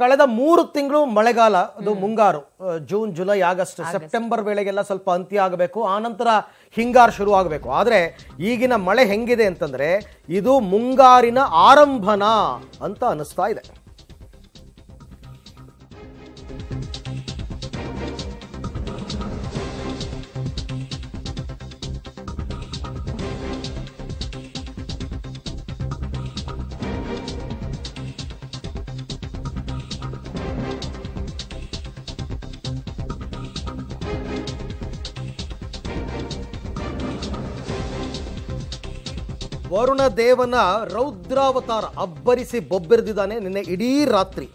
ಕಳೆದ ಮೂರು ತಿಂಗಳು ಮಳೆಗಾಲ ಅದು ಮುಂಗಾರು ಜೂನ್ ಜುಲೈ ಆಗಸ್ಟ್ ಸೆಪ್ಟೆಂಬರ್ ವೇಳೆಗೆಲ್ಲ ಸ್ವಲ್ಪ ಅಂತ್ಯ ಆಗಬೇಕು ಆನಂತರ ಹಿಂಗಾರು ಶುರು ಆಗಬೇಕು ಆದರೆ ಈಗಿನ ಮಳೆ ಹೆಂಗಿದೆ ಅಂತಂದರೆ ಇದು ಮುಂಗಾರಿನ ಆರಂಭನ ಅಂತ ಅನ್ನಿಸ್ತಾ ಇದೆ ವರುಣ ದೇವನ ರೌದ್ರಾವತಾರ ಅಬ್ಬರಿಸಿ ಬೊಬ್ಬೆರೆದಿದ್ದಾನೆ ನಿನ್ನೆ ಇಡೀ ರಾತ್ರಿ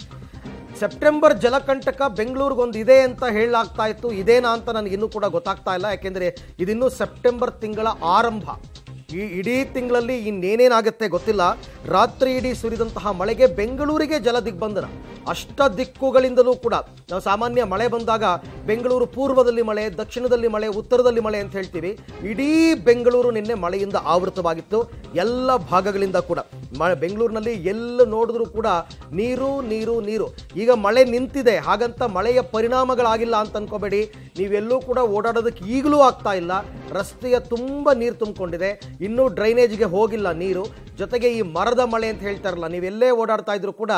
ಸೆಪ್ಟೆಂಬರ್ ಜಲಕಂಟಕ ಬೆಂಗಳೂರಿಗೊಂದು ಇದೆ ಅಂತ ಹೇಳಲಾಗ್ತಾ ಇತ್ತು ಇದೇನಾ ಅಂತ ನನಗಿನ್ನೂ ಕೂಡ ಗೊತ್ತಾಗ್ತಾ ಇಲ್ಲ ಯಾಕೆಂದರೆ ಇದಿನ್ನೂ ಸೆಪ್ಟೆಂಬರ್ ತಿಂಗಳ ಆರಂಭ ಈ ಇಡೀ ತಿಂಗಳಲ್ಲಿ ಇನ್ನೇನೇನಾಗುತ್ತೆ ಗೊತ್ತಿಲ್ಲ ರಾತ್ರಿ ಇಡೀ ಸುರಿದಂತಹ ಮಳೆಗೆ ಬೆಂಗಳೂರಿಗೆ ಜಲ ದಿಗ್ಬಂಧನ ಅಷ್ಟ ದಿಕ್ಕುಗಳಿಂದಲೂ ಕೂಡ ನಾವು ಸಾಮಾನ್ಯ ಮಳೆ ಬಂದಾಗ ಬೆಂಗಳೂರು ಪೂರ್ವದಲ್ಲಿ ಮಳೆ ದಕ್ಷಿಣದಲ್ಲಿ ಮಳೆ ಉತ್ತರದಲ್ಲಿ ಮಳೆ ಅಂತ ಹೇಳ್ತೀವಿ ಇಡೀ ಬೆಂಗಳೂರು ನಿನ್ನೆ ಮಳೆಯಿಂದ ಆವೃತವಾಗಿತ್ತು ಎಲ್ಲ ಭಾಗಗಳಿಂದ ಕೂಡ ಬೆಂಗಳೂರಿನಲ್ಲಿ ಎಲ್ಲ ನೋಡಿದ್ರೂ ಕೂಡ ನೀರು ನೀರು ನೀರು ಈಗ ಮಳೆ ನಿಂತಿದೆ ಹಾಗಂತ ಮಳೆಯ ಪರಿಣಾಮಗಳಾಗಿಲ್ಲ ಅಂತ ಅನ್ಕೋಬೇಡಿ ನೀವೆಲ್ಲೂ ಕೂಡ ಓಡಾಡೋದಕ್ಕೆ ಈಗಲೂ ಆಗ್ತಾ ಇಲ್ಲ ರಸ್ತೆಯ ತುಂಬ ನೀರು ತುಂಬಿಕೊಂಡಿದೆ ಇನ್ನೂ ಡ್ರೈನೇಜ್ಗೆ ಹೋಗಿಲ್ಲ ನೀರು ಜೊತೆಗೆ ಈ ಮರದ ಮಳೆ ಅಂತ ಹೇಳ್ತಾರಲ್ಲ ನೀವೆಲ್ಲೇ ಓಡಾಡ್ತಾ ಇದ್ರು ಕೂಡ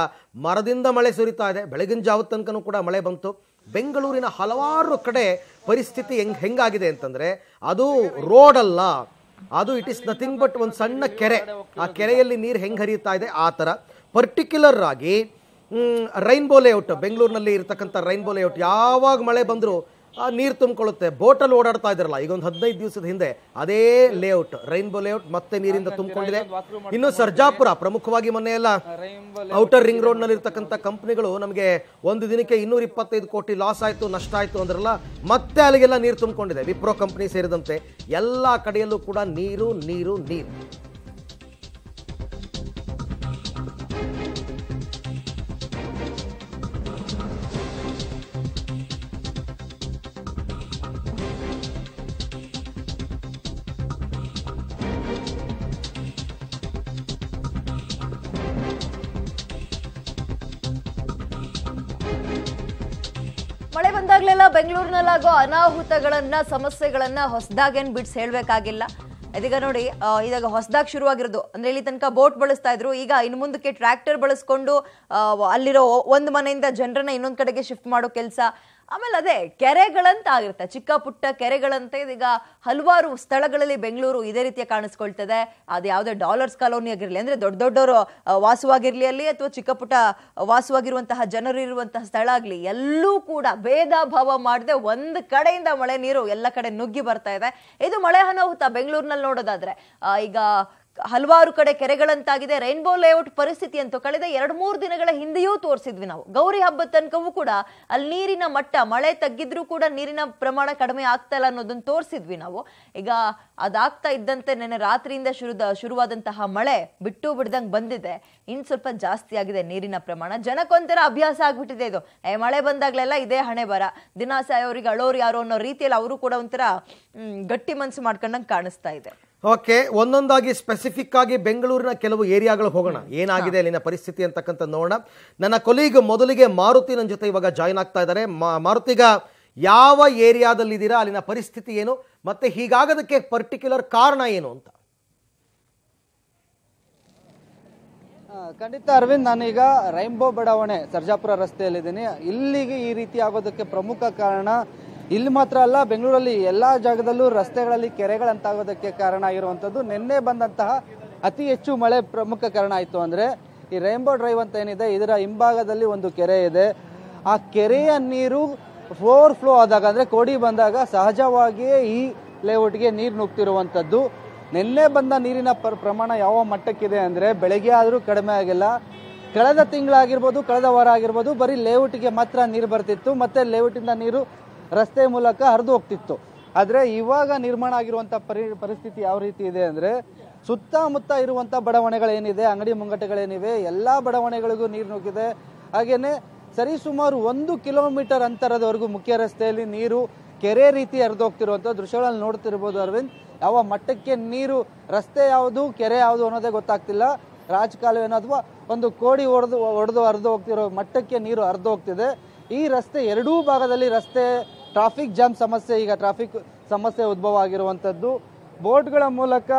ಮರದಿಂದ ಮಳೆ ಸುರಿತಾ ಇದೆ ಬೆಳಗಿನ ಜಾವ ತನಕನೂ ಕೂಡ ಮಳೆ ಬಂತು ಬೆಂಗಳೂರಿನ ಹಲವಾರು ಕಡೆ ಪರಿಸ್ಥಿತಿ ಹೆಂಗ್ ಹೆಂಗಾಗಿದೆ ಅಂತಂದರೆ ಅದು ರೋಡಲ್ಲ ಅದು ಇಟ್ ಇಸ್ ನಥಿಂಗ್ ಬಟ್ ಒಂದು ಸಣ್ಣ ಕೆರೆ ಆ ಕೆರೆಯಲ್ಲಿ ನೀರು ಹೆಂಗೆ ಹರಿಯುತ್ತಾ ಇದೆ ಆ ಥರ ಪರ್ಟಿಕ್ಯುಲರ್ ಆಗಿ ರೈನ್ಬೋ ಲೇಔಟ್ ಬೆಂಗಳೂರಿನಲ್ಲಿ ಇರತಕ್ಕಂಥ ರೈನ್ಬೋ ಲೇಔಟ್ ಯಾವಾಗ ಮಳೆ ಬಂದರೂ ನೀರು ತುಂಬಿಕೊಳ್ಳುತ್ತೆ ಬೋಟಲ್ಲಿ ಓಡಾಡ್ತಾ ಇದ್ರಲ್ಲ ಈಗ ಒಂದು ಹದಿನೈದು ದಿವಸದ ಹಿಂದೆ ಅದೇ ಲೇಔಟ್ ರೈನ್ಬೋ ಲೇಔಟ್ ಮತ್ತೆ ನೀರಿಂದ ತುಂಬಿಕೊಂಡಿದೆ ಇನ್ನು ಸರ್ಜಾಪುರ ಪ್ರಮುಖವಾಗಿ ಮೊನ್ನೆ ಎಲ್ಲ ಔಟರ್ ರಿಂಗ್ ರೋಡ್ ನಲ್ಲಿ ಇರ್ತಕ್ಕಂಥ ಕಂಪ್ನಿಗಳು ನಮಗೆ ಒಂದು ದಿನಕ್ಕೆ ಇನ್ನೂರ ಇಪ್ಪತ್ತೈದು ಕೋಟಿ ಲಾಸ್ ಆಯಿತು ನಷ್ಟ ಆಯಿತು ಅಂದ್ರಲ್ಲ ಮತ್ತೆ ಅಲ್ಲಿಗೆಲ್ಲ ನೀರು ತುಂಬಿಕೊಂಡಿದೆ ವಿಪ್ರೋ ಕಂಪ್ನಿ ಸೇರಿದಂತೆ ಎಲ್ಲ ಕಡೆಯಲ್ಲೂ ಕೂಡ ನೀರು ನೀರು ನೀರು ಮಳೆ ಬಂದಾಗ್ಲೆಲ್ಲ ಬೆಂಗಳೂರಿನಲ್ಲಾಗೋ ಅನಾಹುತಗಳನ್ನ ಸಮಸ್ಯೆಗಳನ್ನ ಹೊಸದಾಗೇನು ಬಿಡ್ಸಿ ಹೇಳ್ಬೇಕಾಗಿಲ್ಲ ಇದೀಗ ನೋಡಿ ಇದಾಗ ಹೊಸದಾಗಿ ಶುರುವಾಗಿರೋದು ಅಂದ್ರೆ ಇಲ್ಲಿ ತನಕ ಬೋಟ್ ಬಳಸ್ತಾ ಇದ್ರು ಈಗ ಇನ್ನು ಮುಂದಕ್ಕೆ ಟ್ರ್ಯಾಕ್ಟರ್ ಬಳಸ್ಕೊಂಡು ಅಲ್ಲಿರೋ ಒಂದು ಮನೆಯಿಂದ ಜನರನ್ನ ಇನ್ನೊಂದು ಕಡೆಗೆ ಶಿಫ್ಟ್ ಮಾಡೋ ಕೆಲಸ ಆಮೇಲೆ ಅದೇ ಕೆರೆಗಳಂತ ಆಗಿರುತ್ತೆ ಚಿಕ್ಕ ಪುಟ್ಟ ಕೆರೆಗಳಂತೆ ಇದೀಗ ಹಲವಾರು ಸ್ಥಳಗಳಲ್ಲಿ ಬೆಂಗಳೂರು ಇದೇ ರೀತಿಯ ಕಾಣಿಸ್ಕೊಳ್ತದೆ ಅದು ಯಾವುದೇ ಡಾಲರ್ಸ್ ಕಾಲೋನಿ ಆಗಿರಲಿ ಅಂದರೆ ದೊಡ್ಡ ದೊಡ್ಡವರು ವಾಸವಾಗಿರಲಿ ಅಲ್ಲಿ ಅಥವಾ ಚಿಕ್ಕ ಪುಟ್ಟ ವಾಸವಾಗಿರುವಂತಹ ಜನರು ಇರುವಂತಹ ಸ್ಥಳ ಆಗಲಿ ಎಲ್ಲೂ ಕೂಡ ಭೇದ ಭಾವ ಮಾಡದೆ ಒಂದು ಕಡೆಯಿಂದ ಮಳೆ ನೀರು ಎಲ್ಲ ಕಡೆ ನುಗ್ಗಿ ಬರ್ತಾ ಇದೆ ಇದು ಮಳೆ ಅನಾಹುತ ಬೆಂಗಳೂರಿನಲ್ಲಿ ನೋಡೋದಾದ್ರೆ ಈಗ ಹಲವಾರು ಕಡೆ ಕೆರೆಗಳಂತಾಗಿದೆ ರೈನ್ಬೋ ಲೇಔಟ್ ಪರಿಸ್ಥಿತಿ ಅಂತೂ ಕಳೆದ ಎರಡು ಮೂರು ದಿನಗಳ ಹಿಂದೆಯೂ ತೋರಿಸಿದ್ವಿ ನಾವು ಗೌರಿ ಹಬ್ಬದ ತನಕವೂ ಕೂಡ ಅಲ್ಲಿ ನೀರಿನ ಮಟ್ಟ ಮಳೆ ತಗ್ಗಿದ್ರೂ ಕೂಡ ನೀರಿನ ಪ್ರಮಾಣ ಕಡಿಮೆ ಆಗ್ತಾ ಇಲ್ಲ ಅನ್ನೋದನ್ನು ತೋರಿಸಿದ್ವಿ ನಾವು ಈಗ ಅದಾಗ್ತಾ ಇದ್ದಂತೆ ನೆನೆ ರಾತ್ರಿಯಿಂದ ಶುರುದ ಶುರುವಾದಂತಹ ಮಳೆ ಬಿಟ್ಟು ಬಿಡ್ದಂಗೆ ಬಂದಿದೆ ಇನ್ನು ಸ್ವಲ್ಪ ಜಾಸ್ತಿ ಆಗಿದೆ ನೀರಿನ ಪ್ರಮಾಣ ಜನಕ್ಕೊಂಥರ ಅಭ್ಯಾಸ ಆಗ್ಬಿಟ್ಟಿದೆ ಇದು ಏ ಮಳೆ ಬಂದಾಗಲೆಲ್ಲ ಇದೇ ಹಣೆ ಬರ ದಿನಾಸ ಅವರಿಗೆ ಅಳೋರು ಯಾರು ಅನ್ನೋ ರೀತಿಯಲ್ಲಿ ಅವರು ಕೂಡ ಒಂಥರ ಗಟ್ಟಿ ಮನಸ್ಸು ಮಾಡ್ಕೊಂಡಂಗೆ ಕಾಣಿಸ್ತಾ ಇದೆ ಓಕೆ ಒಂದೊಂದಾಗಿ ಸ್ಪೆಸಿಫಿಕ್ ಆಗಿ ಬೆಂಗಳೂರಿನ ಕೆಲವು ಏರಿಯಾಗಳು ಹೋಗೋಣ ಏನಾಗಿದೆ ಅಲ್ಲಿನ ಪರಿಸ್ಥಿತಿ ಅಂತಕ್ಕಂಥ ನೋಡೋಣ ನನ್ನ ಕೊಲೀಗ್ ಮೊದಲಿಗೆ ಮಾರುತಿ ನನ್ನ ಜೊತೆ ಇವಾಗ ಜಾಯ್ನ್ ಆಗ್ತಾ ಇದ್ದಾರೆ ಮಾರುತಿಗ ಯಾವ ಏರಿಯಾದಲ್ಲಿದ್ದೀರಾ ಅಲ್ಲಿನ ಪರಿಸ್ಥಿತಿ ಏನು ಮತ್ತೆ ಹೀಗಾಗೋದಕ್ಕೆ ಪರ್ಟಿಕ್ಯುಲರ್ ಕಾರಣ ಏನು ಅಂತ ಖಂಡಿತ ಅರವಿಂದ್ ನಾನೀಗ ರೈಂಬೋ ಬಡಾವಣೆ ಸರ್ಜಾಪುರ ರಸ್ತೆಯಲ್ಲಿದ್ದೀನಿ ಇಲ್ಲಿಗೆ ಈ ರೀತಿ ಆಗೋದಕ್ಕೆ ಪ್ರಮುಖ ಕಾರಣ ಇಲ್ಲಿ ಮಾತ್ರ ಅಲ್ಲ ಬೆಂಗಳೂರಲ್ಲಿ ಎಲ್ಲ ಜಾಗದಲ್ಲೂ ರಸ್ತೆಗಳಲ್ಲಿ ಕೆರೆಗಳಂತಾಗೋದಕ್ಕೆ ಕಾರಣ ಆಗಿರುವಂಥದ್ದು ನಿನ್ನೆ ಬಂದಂತಹ ಅತಿ ಹೆಚ್ಚು ಮಳೆ ಪ್ರಮುಖ ಕಾರಣ ಆಯಿತು ಅಂದರೆ ಈ ರೈನ್ಬೋ ಡ್ರೈವ್ ಅಂತ ಏನಿದೆ ಇದರ ಹಿಂಭಾಗದಲ್ಲಿ ಒಂದು ಕೆರೆ ಇದೆ ಆ ಕೆರೆಯ ನೀರು ಫೋರ್ ಫ್ಲೋ ಆದಾಗ ಅಂದರೆ ಕೋಡಿ ಬಂದಾಗ ಸಹಜವಾಗಿಯೇ ಈ ಲೇಔಟ್ಗೆ ನೀರು ನುಗ್ತಿರುವಂಥದ್ದು ನಿನ್ನೆ ಬಂದ ನೀರಿನ ಪ್ರಮಾಣ ಯಾವ ಮಟ್ಟಕ್ಕಿದೆ ಅಂದರೆ ಬೆಳಗ್ಗೆ ಆದರೂ ಕಡಿಮೆ ಆಗಿಲ್ಲ ಕಳೆದ ತಿಂಗಳಾಗಿರ್ಬೋದು ಕಳೆದ ವಾರ ಆಗಿರ್ಬೋದು ಬರೀ ಲೇಔಟಿಗೆ ಮಾತ್ರ ನೀರು ಬರ್ತಿತ್ತು ಮತ್ತು ಲೇಔಟಿಂದ ನೀರು ರಸ್ತೆ ಮೂಲಕ ಹರಿದು ಹೋಗ್ತಿತ್ತು ಆದರೆ ಇವಾಗ ನಿರ್ಮಾಣ ಆಗಿರುವಂಥ ಪರಿ ಪರಿಸ್ಥಿತಿ ಯಾವ ರೀತಿ ಇದೆ ಅಂದರೆ ಸುತ್ತಮುತ್ತ ಇರುವಂಥ ಬಡಾವಣೆಗಳೇನಿದೆ ಅಂಗಡಿ ಮುಂಗಟ್ಟೆಗಳೇನಿವೆ ಎಲ್ಲ ಬಡಾವಣೆಗಳಿಗೂ ನೀರು ನುಗ್ಗಿದೆ ಹಾಗೆಯೇ ಸರಿಸುಮಾರು ಒಂದು ಕಿಲೋಮೀಟರ್ ಅಂತರದವರೆಗೂ ಮುಖ್ಯ ರಸ್ತೆಯಲ್ಲಿ ನೀರು ಕೆರೆ ರೀತಿ ಹರಿದೋಗ್ತಿರುವಂಥ ದೃಶ್ಯಗಳನ್ನು ನೋಡ್ತಿರ್ಬೋದು ಅರವಿಂದ್ ಯಾವ ಮಟ್ಟಕ್ಕೆ ನೀರು ರಸ್ತೆ ಯಾವುದು ಕೆರೆ ಯಾವುದು ಅನ್ನೋದೇ ಗೊತ್ತಾಗ್ತಿಲ್ಲ ರಾಜಕಾಲುವೆನೋ ಅಥವಾ ಒಂದು ಕೋಡಿ ಹೊಡೆದು ಹೊಡೆದು ಹರಿದು ಹೋಗ್ತಿರೋ ಮಟ್ಟಕ್ಕೆ ನೀರು ಹರಿದು ಹೋಗ್ತಿದೆ ಈ ರಸ್ತೆ ಎರಡೂ ಭಾಗದಲ್ಲಿ ರಸ್ತೆ ಟ್ರಾಫಿಕ್ ಜಾಮ್ ಸಮಸ್ಯೆ ಈಗ ಟ್ರಾಫಿಕ್ ಸಮಸ್ಯೆ ಉದ್ಭವ ಆಗಿರುವಂಥದ್ದು ಬೋಟ್ಗಳ ಮೂಲಕ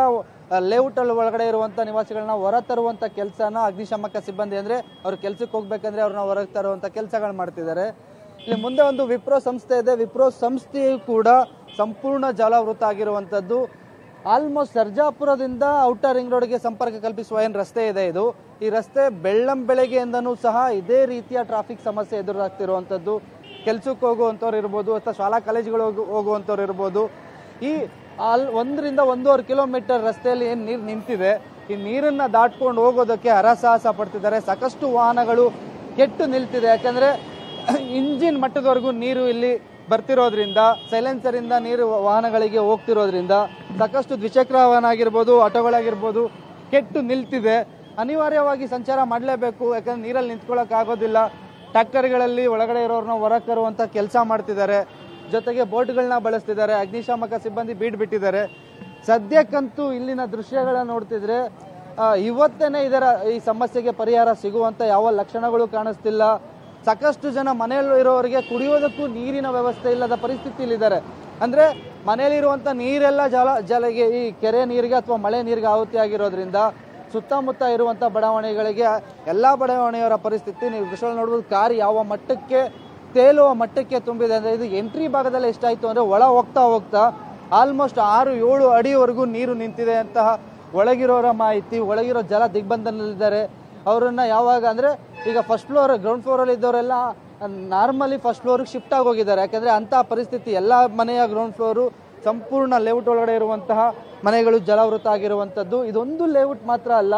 ಲೇಔಟ್ ಅಲ್ಲಿ ಒಳಗಡೆ ಇರುವಂತಹ ನಿವಾಸಿಗಳನ್ನ ಹೊರ ತರುವಂಥ ಕೆಲಸನ ಅಗ್ನಿಶಾಮಕ ಸಿಬ್ಬಂದಿ ಅಂದ್ರೆ ಅವ್ರ ಕೆಲಸಕ್ಕೆ ಹೋಗ್ಬೇಕಂದ್ರೆ ಅವ್ರನ್ನ ಹೊರಗೆ ತರುವಂಥ ಕೆಲಸಗಳು ಮಾಡ್ತಿದ್ದಾರೆ ಇಲ್ಲಿ ಮುಂದೆ ಒಂದು ವಿಪ್ರೋ ಸಂಸ್ಥೆ ಇದೆ ವಿಪ್ರೋ ಸಂಸ್ಥೆಯು ಕೂಡ ಸಂಪೂರ್ಣ ಜಲಾವೃತ ಆಗಿರುವಂಥದ್ದು ಆಲ್ಮೋಸ್ಟ್ ಸರ್ಜಾಪುರದಿಂದ ಔಟರ್ ರಿಂಗ್ ರೋಡ್ಗೆ ಸಂಪರ್ಕ ಕಲ್ಪಿಸುವ ಏನು ರಸ್ತೆ ಇದೆ ಇದು ಈ ರಸ್ತೆ ಬೆಳ್ಳಂ ಬೆಳಗ್ಗೆಯಿಂದನೂ ಸಹ ಇದೇ ರೀತಿಯ ಟ್ರಾಫಿಕ್ ಸಮಸ್ಯೆ ಎದುರಾಗ್ತಿರುವಂಥದ್ದು ಕೆಲಸಕ್ಕೆ ಹೋಗುವಂಥವ್ರು ಇರ್ಬೋದು ಅಥವಾ ಶಾಲಾ ಕಾಲೇಜುಗಳು ಹೋಗುವಂಥವ್ರು ಇರ್ಬೋದು ಈ ಅಲ್ಲಿ ಒಂದರಿಂದ ಒಂದೂವರೆ ಕಿಲೋಮೀಟರ್ ರಸ್ತೆಯಲ್ಲಿ ಏನು ನೀರು ನಿಂತಿದೆ ಈ ನೀರನ್ನು ದಾಟ್ಕೊಂಡು ಹೋಗೋದಕ್ಕೆ ಹರಸಾಹಸ ಪಡ್ತಿದ್ದಾರೆ ಸಾಕಷ್ಟು ವಾಹನಗಳು ಕೆಟ್ಟು ನಿಲ್ತಿದೆ ಯಾಕೆಂದರೆ ಇಂಜಿನ್ ಮಟ್ಟದವರೆಗೂ ನೀರು ಇಲ್ಲಿ ಬರ್ತಿರೋದ್ರಿಂದ ಸೈಲೆನ್ಸರಿಂದ ನೀರು ವಾಹನಗಳಿಗೆ ಹೋಗ್ತಿರೋದ್ರಿಂದ ಸಾಕಷ್ಟು ದ್ವಿಚಕ್ರ ವಾಹನ ಆಗಿರ್ಬೋದು ಆಟೋಗಳಾಗಿರ್ಬೋದು ಕೆಟ್ಟು ನಿಲ್ತಿದೆ ಅನಿವಾರ್ಯವಾಗಿ ಸಂಚಾರ ಮಾಡಲೇಬೇಕು ಯಾಕಂದರೆ ನೀರಲ್ಲಿ ನಿಂತ್ಕೊಳ್ಳೋಕ್ಕಾಗೋದಿಲ್ಲ ಟ್ಯಾಕ್ಟರ್ಗಳಲ್ಲಿ ಒಳಗಡೆ ಇರೋರನ್ನ ಹೊರಕ್ಕೆ ತರುವಂಥ ಕೆಲಸ ಮಾಡ್ತಿದ್ದಾರೆ ಜೊತೆಗೆ ಬೋಟ್ಗಳನ್ನ ಬಳಸ್ತಿದ್ದಾರೆ ಅಗ್ನಿಶಾಮಕ ಸಿಬ್ಬಂದಿ ಬೀಡ್ ಬಿಟ್ಟಿದ್ದಾರೆ ಸದ್ಯಕ್ಕಂತೂ ಇಲ್ಲಿನ ದೃಶ್ಯಗಳನ್ನ ನೋಡ್ತಿದ್ರೆ ಇವತ್ತೇನೆ ಇದರ ಈ ಸಮಸ್ಯೆಗೆ ಪರಿಹಾರ ಸಿಗುವಂಥ ಯಾವ ಲಕ್ಷಣಗಳು ಕಾಣಿಸ್ತಿಲ್ಲ ಸಾಕಷ್ಟು ಜನ ಮನೆಯಲ್ಲಿ ಇರೋವರಿಗೆ ಕುಡಿಯೋದಕ್ಕೂ ನೀರಿನ ವ್ಯವಸ್ಥೆ ಇಲ್ಲದ ಪರಿಸ್ಥಿತಿಯಲ್ಲಿದ್ದಾರೆ ಅಂದರೆ ಮನೆಯಲ್ಲಿರುವಂಥ ನೀರೆಲ್ಲ ಜಲ ಜಲಗೆ ಈ ಕೆರೆ ನೀರಿಗೆ ಅಥವಾ ಮಳೆ ನೀರಿಗೆ ಆಹುತಿಯಾಗಿರೋದ್ರಿಂದ ಸುತ್ತಮುತ್ತ ಇರುವಂಥ ಬಡಾವಣೆಗಳಿಗೆ ಎಲ್ಲ ಬಡಾವಣೆಯವರ ಪರಿಸ್ಥಿತಿ ನೀವು ವಿಶ್ವ ನೋಡಬಹುದು ಕಾರ್ ಯಾವ ಮಟ್ಟಕ್ಕೆ ತೇಲುವ ಮಟ್ಟಕ್ಕೆ ತುಂಬಿದೆ ಅಂದರೆ ಇದು ಎಂಟ್ರಿ ಭಾಗದಲ್ಲಿ ಎಷ್ಟಾಯಿತು ಅಂದರೆ ಒಳ ಹೋಗ್ತಾ ಹೋಗ್ತಾ ಆಲ್ಮೋಸ್ಟ್ ಆರು ಏಳು ಅಡಿವರೆಗೂ ನೀರು ನಿಂತಿದೆ ಅಂತಹ ಒಳಗಿರೋರ ಮಾಹಿತಿ ಒಳಗಿರೋ ಜಲ ದಿಗ್ಬಂಧನಲ್ಲಿದ್ದಾರೆ ಅವರನ್ನು ಯಾವಾಗ ಅಂದರೆ ಈಗ ಫಸ್ಟ್ ಫ್ಲೋರ್ ಗ್ರೌಂಡ್ ಫ್ಲೋರಲ್ಲಿ ಇದ್ದವರೆಲ್ಲ ನಾರ್ಮಲಿ ಫಸ್ಟ್ ಫ್ಲೋರಿಗೆ ಶಿಫ್ಟ್ ಆಗಿ ಹೋಗಿದ್ದಾರೆ ಯಾಕೆಂದರೆ ಅಂಥ ಪರಿಸ್ಥಿತಿ ಎಲ್ಲ ಮನೆಯ ಗ್ರೌಂಡ್ ಫ್ಲೋರು ಸಂಪೂರ್ಣ ಲೇಔಟ್ ಒಳಗಡೆ ಇರುವಂತಹ ಮನೆಗಳು ಜಲಾವೃತ ಆಗಿರುವಂಥದ್ದು ಇದೊಂದು ಲೇಔಟ್ ಮಾತ್ರ ಅಲ್ಲ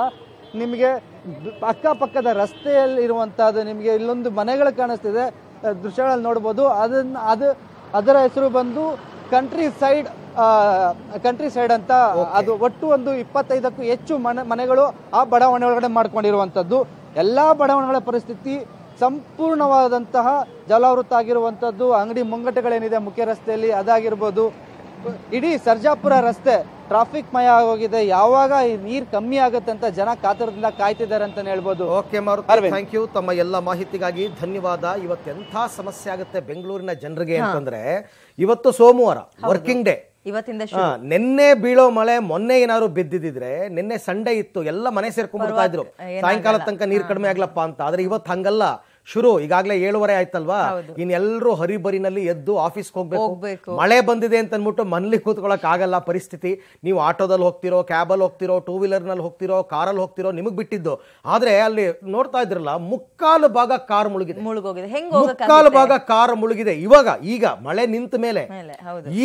ನಿಮಗೆ ಅಕ್ಕಪಕ್ಕದ ರಸ್ತೆಯಲ್ಲಿ ಇರುವಂಥದ್ದು ನಿಮಗೆ ಇಲ್ಲೊಂದು ಮನೆಗಳು ಕಾಣಿಸ್ತಿದೆ ದೃಶ್ಯಗಳಲ್ಲಿ ನೋಡ್ಬೋದು ಅದನ್ನ ಅದು ಅದರ ಹೆಸರು ಬಂದು ಕಂಟ್ರಿ ಸೈಡ್ ಕಂಟ್ರಿ ಸೈಡ್ ಅಂತ ಅದು ಒಟ್ಟು ಒಂದು ಇಪ್ಪತ್ತೈದಕ್ಕೂ ಹೆಚ್ಚು ಮನೆ ಮನೆಗಳು ಆ ಬಡಾವಣೆ ಒಳಗಡೆ ಮಾಡ್ಕೊಂಡಿರುವಂಥದ್ದು ಎಲ್ಲ ಬಡಾವಣೆಗಳ ಪರಿಸ್ಥಿತಿ ಸಂಪೂರ್ಣವಾದಂತಹ ಜಲಾವೃತ ಆಗಿರುವಂಥದ್ದು ಅಂಗಡಿ ಮುಂಗಟಗಳೇನಿದೆ ಮುಖ್ಯ ರಸ್ತೆಯಲ್ಲಿ ಅದಾಗಿರ್ಬೋದು ಇಡೀ ಸರ್ಜಾಪುರ ರಸ್ತೆ ಟ್ರಾಫಿಕ್ ಮಯ ಆಗೋಗಿದೆ ಯಾವಾಗ ಈ ನೀರ್ ಕಮ್ಮಿ ಆಗುತ್ತೆ ಅಂತ ಜನ ಕಾತರದಿಂದ ಕಾಯ್ತಿದ್ದಾರೆ ಅಂತ ಹೇಳ್ಬೋದು ಓಕೆ ಥ್ಯಾಂಕ್ ಯು ತಮ್ಮ ಎಲ್ಲ ಮಾಹಿತಿಗಾಗಿ ಧನ್ಯವಾದ ಎಂಥ ಸಮಸ್ಯೆ ಆಗುತ್ತೆ ಬೆಂಗಳೂರಿನ ಜನರಿಗೆ ಅಂತಂದ್ರೆ ಇವತ್ತು ಸೋಮವಾರ ವರ್ಕಿಂಗ್ ಡೇ ಇವತ್ತಿಂದ ನಿನ್ನೆ ಬೀಳೋ ಮಳೆ ಮೊನ್ನೆ ಏನಾದ್ರು ಬಿದ್ದಿದ್ರೆ ನಿನ್ನೆ ಸಂಡೆ ಇತ್ತು ಎಲ್ಲ ಮನೆ ಸೇರ್ಕೊಂಡ್ಬಿಡ್ತಾ ಇದ್ರು ಸಾಯಂಕಾಲ ತನಕ ನೀರ್ ಕಡಿಮೆ ಆಗ್ಲಪ್ಪ ಅಂತ ಆದ್ರೆ ಇವತ್ತು ಹಂಗಲ್ಲ ಶುರು ಈಗಾಗಲೇ ಏಳುವರೆ ಆಯ್ತಲ್ವಾ ಇನ್ನೆಲ್ಲರೂ ಹರಿಬರಿನಲ್ಲಿ ಎದ್ದು ಆಫೀಸ್ಗೆ ಹೋಗ್ಬೇಕು ಮಳೆ ಬಂದಿದೆ ಅಂತ ಅಂದ್ಬಿಟ್ಟು ಮನೇಲಿ ಕೂತ್ಕೊಳಕ್ ಆಗಲ್ಲ ಪರಿಸ್ಥಿತಿ ನೀವು ಆಟೋದಲ್ಲಿ ಹೋಗ್ತಿರೋ ಕ್ಯಾಬಲ್ಲಿ ಹೋಗ್ತಿರೋ ಟೂ ವೀಲರ್ನಲ್ಲಿ ಹೋಗ್ತಿರೋ ಕಾರಲ್ಲಿ ಹೋಗ್ತಿರೋ ನಿಮಗೆ ಬಿಟ್ಟಿದ್ದು ಆದ್ರೆ ಅಲ್ಲಿ ನೋಡ್ತಾ ಇದ್ರಲ್ಲ ಮುಕ್ಕಾಲು ಭಾಗ ಕಾರ್ ಮುಳುಗಿದೆ ಮುಳುಗೋಗಿದೆ ಮುಕ್ಕಾಲು ಭಾಗ ಕಾರ್ ಮುಳುಗಿದೆ ಇವಾಗ ಈಗ ಮಳೆ ನಿಂತ ಮೇಲೆ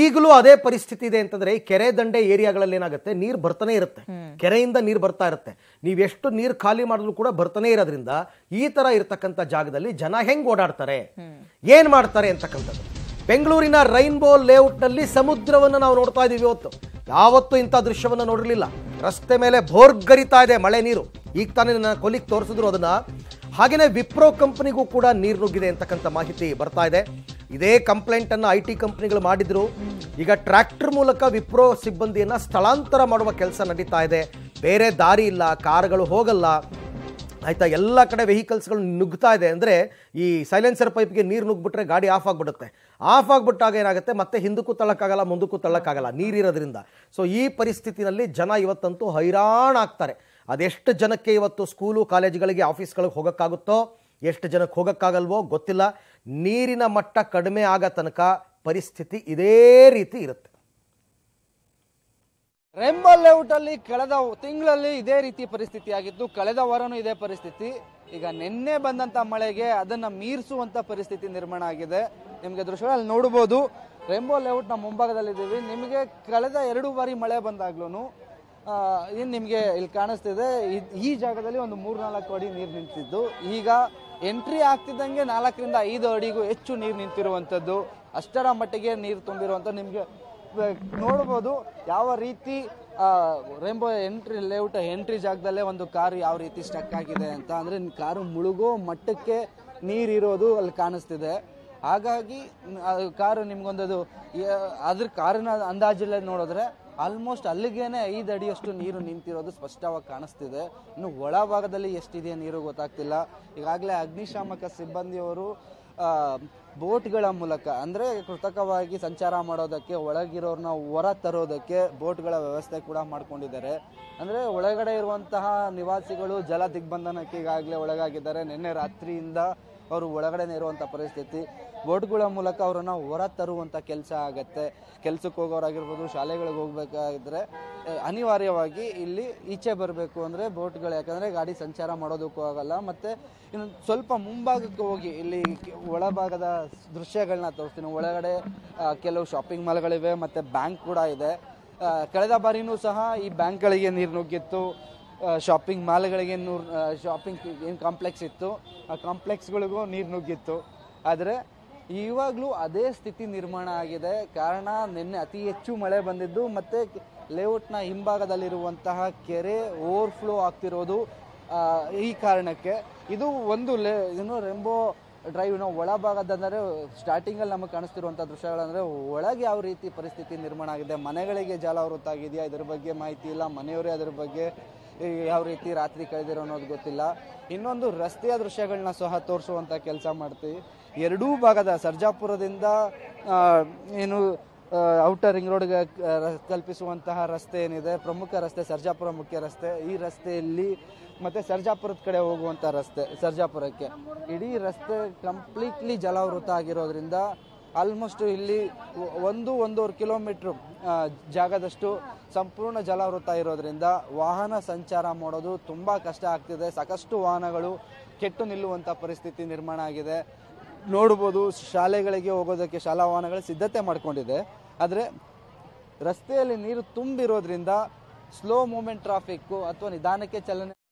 ಈಗಲೂ ಅದೇ ಪರಿಸ್ಥಿತಿ ಇದೆ ಅಂತಂದ್ರೆ ಈ ಕೆರೆ ದಂಡೆ ಏರಿಯಾಗಳಲ್ಲಿ ಏನಾಗುತ್ತೆ ನೀರು ಬರ್ತಾನೆ ಇರುತ್ತೆ ಕೆರೆಯಿಂದ ನೀರು ಬರ್ತಾ ಇರುತ್ತೆ ನೀವೆಷ್ಟು ಎಷ್ಟು ನೀರು ಖಾಲಿ ಮಾಡಿದ್ರು ಕೂಡ ಬರ್ತಾನೆ ಇರೋದ್ರಿಂದ ಈ ತರ ಇರತಕ್ಕಂಥ ಜಾಗ ಭಾಗದಲ್ಲಿ ಜನ ಹೆಂಗೆ ಓಡಾಡ್ತಾರೆ ಏನು ಮಾಡ್ತಾರೆ ಅಂತಕ್ಕಂಥದ್ದು ಬೆಂಗಳೂರಿನ ರೈನ್ಬೋ ಲೇಔಟ್ನಲ್ಲಿ ಸಮುದ್ರವನ್ನು ನಾವು ನೋಡ್ತಾ ಇದೀವಿ ಇವತ್ತು ಯಾವತ್ತೂ ಇಂಥ ದೃಶ್ಯವನ್ನು ನೋಡಿರಲಿಲ್ಲ ರಸ್ತೆ ಮೇಲೆ ಭೋರ್ಗರಿತಾ ಇದೆ ಮಳೆ ನೀರು ಈಗ ತಾನೇ ನನ್ನ ಕೊಲಿಗೆ ತೋರಿಸಿದ್ರು ಅದನ್ನ ಹಾಗೆಯೇ ವಿಪ್ರೋ ಕಂಪನಿಗೂ ಕೂಡ ನೀರು ನುಗ್ಗಿದೆ ಅಂತಕ್ಕಂಥ ಮಾಹಿತಿ ಬರ್ತಾ ಇದೆ ಇದೇ ಕಂಪ್ಲೇಂಟ್ ಅನ್ನು ಐ ಟಿ ಕಂಪ್ನಿಗಳು ಮಾಡಿದ್ರು ಈಗ ಟ್ರ್ಯಾಕ್ಟರ್ ಮೂಲಕ ವಿಪ್ರೋ ಸಿಬ್ಬಂದಿಯನ್ನು ಸ್ಥಳಾಂತರ ಮಾಡುವ ಕೆಲಸ ನಡೀತಾ ಇದೆ ಬೇರೆ ದಾರಿ ಇಲ್ಲ ಕಾರ್ಗಳು ಹೋಗಲ್ಲ ಆಯಿತಾ ಎಲ್ಲ ಕಡೆ ವೆಹಿಕಲ್ಸ್ಗಳು ನುಗ್ತಾ ಇದೆ ಅಂದರೆ ಈ ಸೈಲೆನ್ಸರ್ ಪೈಪ್ಗೆ ನೀರು ನುಗ್ಬಿಟ್ರೆ ಗಾಡಿ ಆಫ್ ಆಗಿಬಿಡುತ್ತೆ ಆಫ್ ಆಗಿಬಿಟ್ಟಾಗ ಏನಾಗುತ್ತೆ ಮತ್ತೆ ಹಿಂದಕ್ಕೂ ತಳ್ಳೋಕ್ಕಾಗಲ್ಲ ಮುಂದಕ್ಕೂ ತಳ್ಳಕ್ಕಾಗಲ್ಲ ನೀರಿರೋದ್ರಿಂದ ಸೊ ಈ ಪರಿಸ್ಥಿತಿನಲ್ಲಿ ಜನ ಇವತ್ತಂತೂ ಹೈರಾಣಾಗ್ತಾರೆ ಅದೆಷ್ಟು ಜನಕ್ಕೆ ಇವತ್ತು ಸ್ಕೂಲು ಕಾಲೇಜ್ಗಳಿಗೆ ಆಫೀಸ್ಗಳಿಗೆ ಹೋಗೋಕ್ಕಾಗುತ್ತೋ ಎಷ್ಟು ಜನಕ್ಕೆ ಹೋಗೋಕ್ಕಾಗಲ್ವೋ ಗೊತ್ತಿಲ್ಲ ನೀರಿನ ಮಟ್ಟ ಕಡಿಮೆ ಆಗೋ ತನಕ ಪರಿಸ್ಥಿತಿ ಇದೇ ರೀತಿ ಇರುತ್ತೆ ರೆಂಬಲ್ ಅಲ್ಲಿ ಕಳೆದ ತಿಂಗಳಲ್ಲಿ ಇದೇ ರೀತಿ ಪರಿಸ್ಥಿತಿ ಆಗಿತ್ತು ಕಳೆದ ವಾರನೂ ಇದೇ ಪರಿಸ್ಥಿತಿ ಈಗ ನಿನ್ನೆ ಬಂದಂತ ಮಳೆಗೆ ಅದನ್ನ ಮೀರಿಸುವಂತ ಪರಿಸ್ಥಿತಿ ನಿರ್ಮಾಣ ಆಗಿದೆ ನಿಮಗೆ ದೃಶ್ಯಗಳಲ್ಲಿ ನೋಡಬಹುದು ರೆಂಬೋ ಮುಂಭಾಗದಲ್ಲಿ ಮುಂಭಾಗದಲ್ಲಿದ್ದೀವಿ ನಿಮಗೆ ಕಳೆದ ಎರಡು ಬಾರಿ ಮಳೆ ಬಂದಾಗ್ಲೂ ಏನು ನಿಮಗೆ ಇಲ್ಲಿ ಕಾಣಿಸ್ತಿದೆ ಈ ಜಾಗದಲ್ಲಿ ಒಂದು ನಾಲ್ಕು ಅಡಿ ನೀರು ನಿಂತಿದ್ದು ಈಗ ಎಂಟ್ರಿ ಆಗ್ತಿದ್ದಂಗೆ ನಾಲ್ಕರಿಂದ ಐದು ಅಡಿಗೂ ಹೆಚ್ಚು ನೀರು ನಿಂತಿರುವಂಥದ್ದು ಅಷ್ಟರ ಮಟ್ಟಿಗೆ ನೀರು ತುಂಬಿರುವಂಥ ನಿಮಗೆ ನೋಡ್ಬೋದು ಯಾವ ರೀತಿ ರೇಂಬೋ ಎಂಟ್ರಿ ಲೇಔಟ್ ಎಂಟ್ರಿ ಜಾಗದಲ್ಲೇ ಒಂದು ಕಾರು ಯಾವ ರೀತಿ ಸ್ಟಕ್ ಆಗಿದೆ ಅಂತ ಅಂದರೆ ಕಾರು ಮುಳುಗೋ ಮಟ್ಟಕ್ಕೆ ನೀರಿರೋದು ಅಲ್ಲಿ ಕಾಣಿಸ್ತಿದೆ ಹಾಗಾಗಿ ಕಾರು ನಿಮ್ಗೊಂದದು ಅದ್ರ ಕಾರಿನ ಅಂದಾಜಲ್ಲೇ ನೋಡಿದ್ರೆ ಆಲ್ಮೋಸ್ಟ್ ಅಲ್ಲಿಗೇನೆ ಐದು ಅಡಿಯಷ್ಟು ನೀರು ನಿಂತಿರೋದು ಸ್ಪಷ್ಟವಾಗಿ ಕಾಣಿಸ್ತಿದೆ ಇನ್ನು ಒಳಭಾಗದಲ್ಲಿ ಎಷ್ಟಿದೆ ನೀರು ಗೊತ್ತಾಗ್ತಿಲ್ಲ ಈಗಾಗಲೇ ಅಗ್ನಿಶಾಮಕ ಸಿಬ್ಬಂದಿಯವರು ಬೋಟ್ಗಳ ಮೂಲಕ ಅಂದರೆ ಕೃತಕವಾಗಿ ಸಂಚಾರ ಮಾಡೋದಕ್ಕೆ ಒಳಗಿರೋರನ್ನ ಹೊರ ತರೋದಕ್ಕೆ ಬೋಟ್ಗಳ ವ್ಯವಸ್ಥೆ ಕೂಡ ಮಾಡ್ಕೊಂಡಿದ್ದಾರೆ ಅಂದರೆ ಒಳಗಡೆ ಇರುವಂತಹ ನಿವಾಸಿಗಳು ಜಲ ದಿಗ್ಬಂಧನಕ್ಕೆ ಈಗಾಗಲೇ ಒಳಗಾಗಿದ್ದಾರೆ ನಿನ್ನೆ ರಾತ್ರಿಯಿಂದ ಅವರು ಒಳಗಡೆನೇ ಇರುವಂಥ ಪರಿಸ್ಥಿತಿ ಬೋಟ್ಗಳ ಮೂಲಕ ಅವರನ್ನು ಹೊರ ತರುವಂಥ ಕೆಲಸ ಆಗತ್ತೆ ಕೆಲಸಕ್ಕೆ ಹೋಗೋರಾಗಿರ್ಬೋದು ಶಾಲೆಗಳಿಗೆ ಹೋಗ್ಬೇಕಾದ್ರೆ ಅನಿವಾರ್ಯವಾಗಿ ಇಲ್ಲಿ ಈಚೆ ಬರಬೇಕು ಅಂದರೆ ಬೋಟ್ಗಳು ಯಾಕಂದರೆ ಗಾಡಿ ಸಂಚಾರ ಮಾಡೋದಕ್ಕೂ ಆಗಲ್ಲ ಮತ್ತು ಇನ್ನು ಸ್ವಲ್ಪ ಮುಂಭಾಗಕ್ಕೆ ಹೋಗಿ ಇಲ್ಲಿ ಒಳಭಾಗದ ದೃಶ್ಯಗಳನ್ನ ತೋರಿಸ್ತೀನಿ ಒಳಗಡೆ ಕೆಲವು ಶಾಪಿಂಗ್ ಮಾಲ್ಗಳಿವೆ ಮತ್ತು ಬ್ಯಾಂಕ್ ಕೂಡ ಇದೆ ಕಳೆದ ಬಾರಿನೂ ಸಹ ಈ ಬ್ಯಾಂಕ್ಗಳಿಗೆ ನೀರು ನುಗ್ಗಿತ್ತು ಶಾಪಿಂಗ್ ಮಾಲ್ಗಳಿಗೆ ನೂರು ಶಾಪಿಂಗ್ ಏನು ಕಾಂಪ್ಲೆಕ್ಸ್ ಇತ್ತು ಆ ಕಾಂಪ್ಲೆಕ್ಸ್ಗಳಿಗೂ ನೀರು ನುಗ್ಗಿತ್ತು ಆದರೆ ಇವಾಗಲೂ ಅದೇ ಸ್ಥಿತಿ ನಿರ್ಮಾಣ ಆಗಿದೆ ಕಾರಣ ನಿನ್ನೆ ಅತಿ ಹೆಚ್ಚು ಮಳೆ ಬಂದಿದ್ದು ಮತ್ತು ಲೇಔಟ್ನ ಹಿಂಭಾಗದಲ್ಲಿರುವಂತಹ ಕೆರೆ ಓವರ್ಫ್ಲೋ ಆಗ್ತಿರೋದು ಈ ಕಾರಣಕ್ಕೆ ಇದು ಒಂದು ಲೇ ಏನು ರೆಂಬೋ ಡ್ರೈವ್ ನಾವು ಒಳಭಾಗದಂದರೆ ಸ್ಟಾರ್ಟಿಂಗಲ್ಲಿ ನಮಗೆ ಕಾಣಿಸ್ತಿರುವಂಥ ದೃಶ್ಯಗಳಂದರೆ ಒಳಗೆ ಯಾವ ರೀತಿ ಪರಿಸ್ಥಿತಿ ನಿರ್ಮಾಣ ಆಗಿದೆ ಮನೆಗಳಿಗೆ ಜಾಲ ಆಗಿದೆಯಾ ಇದರ ಬಗ್ಗೆ ಮಾಹಿತಿ ಇಲ್ಲ ಮನೆಯವರೇ ಅದರ ಬಗ್ಗೆ ಯಾವ ರೀತಿ ರಾತ್ರಿ ಕಳೆದಿರೋ ಅನ್ನೋದು ಗೊತ್ತಿಲ್ಲ ಇನ್ನೊಂದು ರಸ್ತೆಯ ದೃಶ್ಯಗಳನ್ನ ಸಹ ತೋರಿಸುವಂತ ಕೆಲಸ ಮಾಡ್ತೀವಿ ಎರಡೂ ಭಾಗದ ಸರ್ಜಾಪುರದಿಂದ ಏನು ಔಟರ್ ರಿಂಗ್ ರೋಡ್ ಕಲ್ಪಿಸುವಂತಹ ರಸ್ತೆ ಏನಿದೆ ಪ್ರಮುಖ ರಸ್ತೆ ಸರ್ಜಾಪುರ ಮುಖ್ಯ ರಸ್ತೆ ಈ ರಸ್ತೆಯಲ್ಲಿ ಮತ್ತೆ ಸರ್ಜಾಪುರದ ಕಡೆ ಹೋಗುವಂಥ ರಸ್ತೆ ಸರ್ಜಾಪುರಕ್ಕೆ ಇಡೀ ರಸ್ತೆ ಕಂಪ್ಲೀಟ್ಲಿ ಜಲಾವೃತ ಆಗಿರೋದ್ರಿಂದ ಆಲ್ಮೋಸ್ಟ್ ಇಲ್ಲಿ ಒಂದು ಒಂದೂವರೆ ಕಿಲೋಮೀಟ್ರ್ ಜಾಗದಷ್ಟು ಸಂಪೂರ್ಣ ಜಲಾವೃತ ಇರೋದ್ರಿಂದ ವಾಹನ ಸಂಚಾರ ಮಾಡೋದು ತುಂಬ ಕಷ್ಟ ಆಗ್ತಿದೆ ಸಾಕಷ್ಟು ವಾಹನಗಳು ಕೆಟ್ಟು ನಿಲ್ಲುವಂಥ ಪರಿಸ್ಥಿತಿ ನಿರ್ಮಾಣ ಆಗಿದೆ ನೋಡ್ಬೋದು ಶಾಲೆಗಳಿಗೆ ಹೋಗೋದಕ್ಕೆ ಶಾಲಾ ವಾಹನಗಳು ಸಿದ್ಧತೆ ಮಾಡಿಕೊಂಡಿದೆ ಆದರೆ ರಸ್ತೆಯಲ್ಲಿ ನೀರು ತುಂಬಿರೋದ್ರಿಂದ ಸ್ಲೋ ಮೂಮೆಂಟ್ ಟ್ರಾಫಿಕ್ಕು ಅಥವಾ ನಿಧಾನಕ್ಕೆ ಚಲನೆ